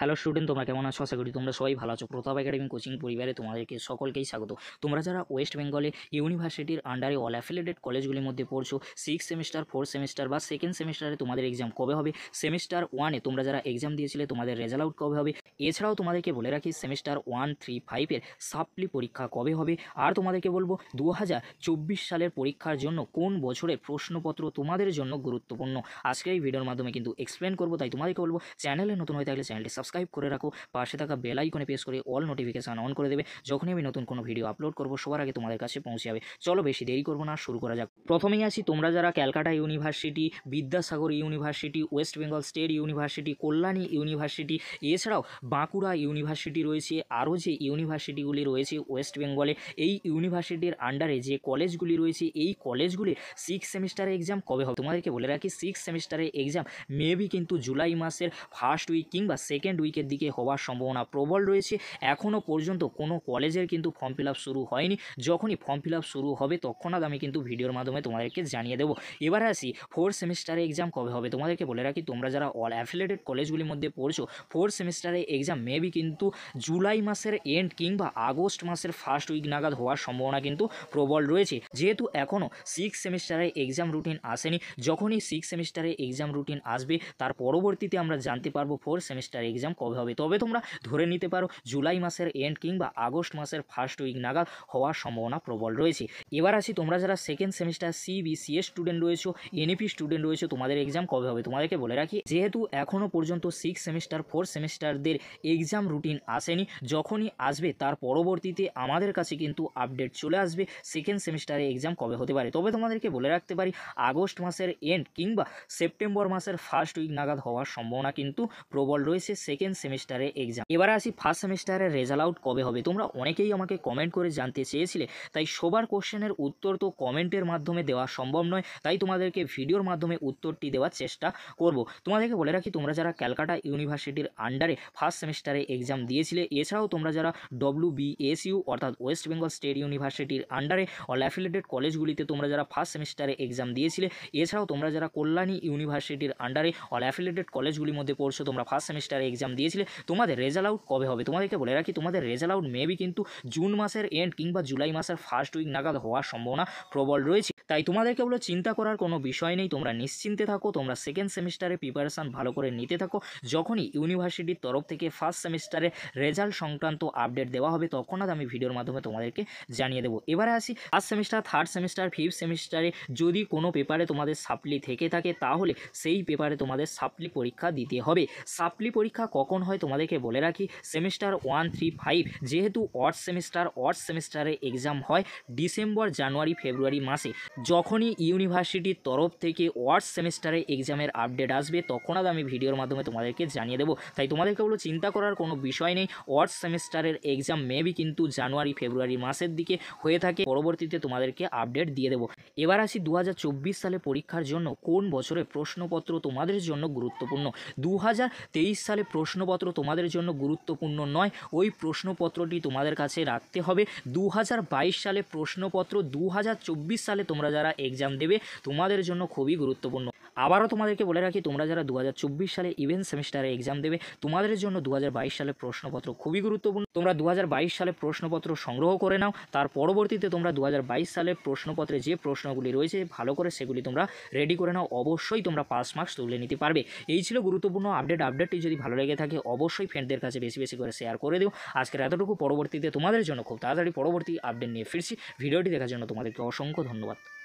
hello student তোমরা কেমন আছো আশা করি তোমরা সবাই ভালো আছো প্রতাপ একাডেমি কোচিং পরিবারে তোমাদেরকে সকলকেই স্বাগত তোমরা যারা ওয়েস্ট বেঙ্গলে ইউনিভার্সিটির আন্ডারে অল অ্যাফিলেটেড কলেজগুলির মধ্যে পড়ছো সিক্স সেমিস্টার ফোর্থ সেমিস্টার বা সেকেন্ড সেমিস্টারে তোমাদের এক্সাম কবে হবে সেমিস্টার ওয়ানে তোমরা যারা এক্সাম দিয়েছিলে তোমাদের রেজাল্ট আউট কবে হবে এছাড়াও তোমাদেরকে বলে রাখি সেমিস্টার ওয়ান থ্রি ফাইভের সাপ্লি পরীক্ষা কবে হবে আর তোমাদেরকে বলবো দু সালের পরীক্ষার জন্য কোন বছরের প্রশ্নপত্র তোমাদের জন্য গুরুত্বপূর্ণ আজকে এই ভিডিওর মাধ্যমে কিন্তু এক্সপ্লেন করবো তাই তোমাদেরকে বলবো চ্যানেলে নতুন হয়ে থাকলে চ্যানেলটি সাবস্ক্রাইব সাবস্ক্রাইব করে রাখো পাশে থাকা বেল আইকনে প্রেস করে অল নোটিফিকেশান অন করে দেবে যখনই আমি নতুন কোনো ভিডিও আপলোড করবো সবার আগে তোমাদের কাছে পৌঁছে যাবে চলো বেশি দেরি করবো না শুরু করা যাক প্রথমেই আসি তোমরা যারা Calcutta university Vidyasagar university West Bengal state university Kalyani university এছাড়াও বাঁকুড়া ইউনিভার্সিটি রয়েছে আরও যে ইউনিভার্সিটিগুলি রয়েছে ওয়েস্ট বেঙ্গলে এই ইউনিভার্সিটির আন্ডারে যে কলেজগুলি রয়েছে এই কলেজগুলি সিক্স সেমিস্টারে এক্সাম কবে হবে তোমাদেরকে বলে রাখি সিক্স সেমিস্টারে এক্সাম মেবি কিন্তু জুলাই মাসের ফার্স্ট উইক কিংবা সেকেন্ড সেকেন্ড উইকের দিকে হওয়ার সম্ভাবনা প্রবল রয়েছে এখনও পর্যন্ত কোনো কলেজের কিন্তু ফর্ম ফিল শুরু হয়নি যখনই ফর্ম ফিল শুরু হবে তৎক্ষণাৎ আমি কিন্তু ভিডিওর মাধ্যমে তোমাদেরকে জানিয়ে দেবো এবার আসি ফোর্থ সেমিস্টারে এক্সাম কবে হবে তোমাদেরকে বলে রাখি তোমরা যারা অল অ্যাফিলেটেড কলেজগুলির মধ্যে পড়ছো ফোর্থ সেমিস্টারে এক্সাম মেবি কিন্তু জুলাই মাসের এন্ড কিংবা আগস্ট মাসের ফার্স্ট উইক নাগাদ হওয়ার সম্ভাবনা কিন্তু প্রবল রয়েছে যেহেতু এখনও সিক্স সেমিস্টারে এক্সাম রুটিন আসেনি যখনই সিক্স সেমিস্টারে এক্সাম রুটিন আসবে তার পরবর্তীতে আমরা জানতে পারবো ফোর্থ সেমিস্টার এক্সাম এক্সাম কবে হবে তবে তোমরা ধরে নিতে পারো জুলাই মাসের এন্ড কিংবা আগস্ট মাসের ফার্স্ট উইক নাগাদ হওয়ার সম্ভাবনা প্রবল রয়েছে এবার আসি তোমরা যারা সেকেন্ড সেমিস্টার সিবিসিএস স্টুডেন্ট রয়েছো এনইপি স্টুডেন্ট রয়েছে তোমাদের এক্সাম কবে হবে তোমাদেরকে বলে রাখি যেহেতু এখনও পর্যন্ত সিক্স সেমিস্টার ফোর্থ সেমিস্টারদের এক্সাম রুটিন আসেনি যখনই আসবে তার পরবর্তীতে আমাদের কাছে কিন্তু আপডেট চলে আসবে সেকেন্ড সেমিস্টারে এক্সাম কবে হতে পারে তবে তোমাদেরকে বলে রাখতে পারি আগস্ট মাসের এন্ড কিংবা সেপ্টেম্বর মাসের ফার্স্ট উইক নাগাদ হওয়ার সম্ভাবনা কিন্তু প্রবল রয়েছে সে সেকেন্ড সেমিস্টারে এক্সাম এবার আসি ফার্স্ট সেমিস্টারের রেজাল্ট আউট কবে হবে তোমরা অনেকেই আমাকে কমেন্ট করে জানতে চেয়েছিলে তাই সবার কোশ্চেনের উত্তর তো কমেন্টের মাধ্যমে দেওয়া সম্ভব নয় তাই তোমাদেরকে ভিডিওর মাধ্যমে উত্তরটি দেওয়ার চেষ্টা করব তোমাদেরকে বলে রাখি তোমরা যারা ক্যালকাটা ইউনিভার্সিটির আন্ডারে ফার্স্ট সেমিস্টারে এক্সাম দিয়েছিলে এছাড়াও তোমরা যারা ডব্লিউ বিএসইউ অর্থাৎ ওয়েস্ট বেঙ্গল স্টেট ইউনিভার্সিটির আন্ডারে অল অ্যাফিলেটেড কলেজগুলিতে তোমরা যারা ফার্স্ট সেমিস্টারে এক্সাম দিয়েছিলে এছাড়াও তোমরা যারা কল্যাণী ইউনিভার্সিটির আন্ডারে অল অ্যাফিলেটেড কলেজগুলির মধ্যে পড়ছো তোমরা ফার্স্ট সেমিস্টারে এক্সাম এক্সাম দিয়েছিলে তোমাদের রেজাল্ট আউট কবে হবে তোমাদেরকে বলে রাখি তোমাদের রেজাল্ট আউট মেবি কিন্তু জুন মাসের এন্ড কিংবা জুলাই মাসের ফার্স্ট উইক নাগাদ হওয়ার সম্ভাবনা প্রবল রয়েছে তাই তোমাদেরকে বলে চিন্তা করার কোনো বিষয় নেই তোমরা নিশ্চিন্তে থাকো তোমরা সেকেন্ড সেমিস্টারে প্রিপারেশান ভালো করে নিতে থাকো যখনই ইউনিভার্সিটির তরফ থেকে ফার্স্ট সেমিস্টারে রেজাল্ট সংক্রান্ত আপডেট দেওয়া হবে তখন আমি ভিডিওর মাধ্যমে তোমাদেরকে জানিয়ে দেবো এবারে আসি first semester third semester fifth সেমিস্টারে যদি কোনো পেপারে তোমাদের সাপ্লি থেকে থাকে তাহলে সেই পেপারে তোমাদের সাপ্লি পরীক্ষা দিতে হবে সাপ্লি পরীক্ষা কখন হয় তোমাদেরকে বলে রাখি সেমিস্টার ওয়ান থ্রি ফাইভ যেহেতু অড সেমিস্টার অড সেমিস্টারে এক্সাম হয় ডিসেম্বর জানুয়ারি ফেব্রুয়ারি মাসে যখনই ইউনিভার্সিটির তরফ থেকে অড সেমিস্টারে এক্সামের আপডেট আসবে তখন আমি ভিডিওর মাধ্যমে তোমাদেরকে জানিয়ে দেবো তাই তোমাদেরকে বলো চিন্তা করার কোনো বিষয় নেই অড সেমিস্টারের এক্সাম মেবি কিন্তু জানুয়ারি ফেব্রুয়ারি মাসের দিকে হয়ে থাকে পরবর্তীতে তোমাদেরকে আপডেট দিয়ে দেবো এবার আসি দু সালে পরীক্ষার জন্য কোন বছরে প্রশ্নপত্র তোমাদের জন্য গুরুত্বপূর্ণ দু সালে প্রশ্ন প্রশ্নপত্র তোমাদের জন্য গুরুত্বপূর্ণ নয় ওই প্রশ্নপত্রটি তোমাদের কাছে রাখতে হবে দু সালে প্রশ্নপত্র দু সালে তোমরা যারা এক্সাম দেবে তোমাদের জন্য খুবই গুরুত্বপূর্ণ আবারও তোমাদেরকে বলে রাখি তোমরা যারা দু সালে ইভেন্ট সেমিস্টারে এক্সাম দেবে তোমাদের জন্য দু সালে প্রশ্নপত্র খুবই গুরুত্বপূর্ণ তোমরা দু সালে প্রশ্নপত্র সংগ্রহ করে নাও তার পরবর্তীতে তোমরা দু সালে প্রশ্নপত্রে যে প্রশ্নগুলি রয়েছে ভালো করে সেগুলি তোমরা রেডি করে নাও অবশ্যই তোমরা পাস মার্কস তুলে নিতে পারবে এই ছিল গুরুত্বপূর্ণ আপডেট আপডেটটি যদি ভালো লেগে থাকে অবশ্যই ফ্রেন্ডদের কাছে বেশি বেশি করে শেয়ার করে দিও আজকের এতটুকু পরবর্তীতে তোমাদের জন্য খুব তাড়াতাড়ি পরবর্তী আপডেট নিয়ে ফিরছি ভিডিওটি দেখার জন্য তোমাদেরকে অসংখ্য ধন্যবাদ